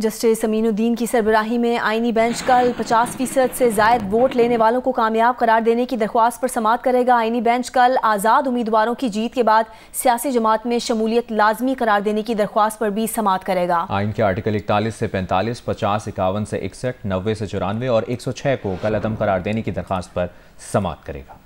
justice Aminuddin की सरबराही में आइनी बेंच कल 50 फीसद से जायद वोट लेने वालों को कामयाब करार देने की दरख्वास्त पर समात करेगा आईनी बेंच कल आज़ाद उम्मीदवारों की जीत के बाद सियासी जमात में शमूलियत लाजमी करार देने की दरख्वास्त पर भी समात करेगा आइन के आर्टिकल इकतालीस से पैंतालीस पचास इक्यावन से इकसठ नब्बे से चौरानवे और एक सौ छः को कल अदम करार देने की दरख्वास्त पर समात करेगा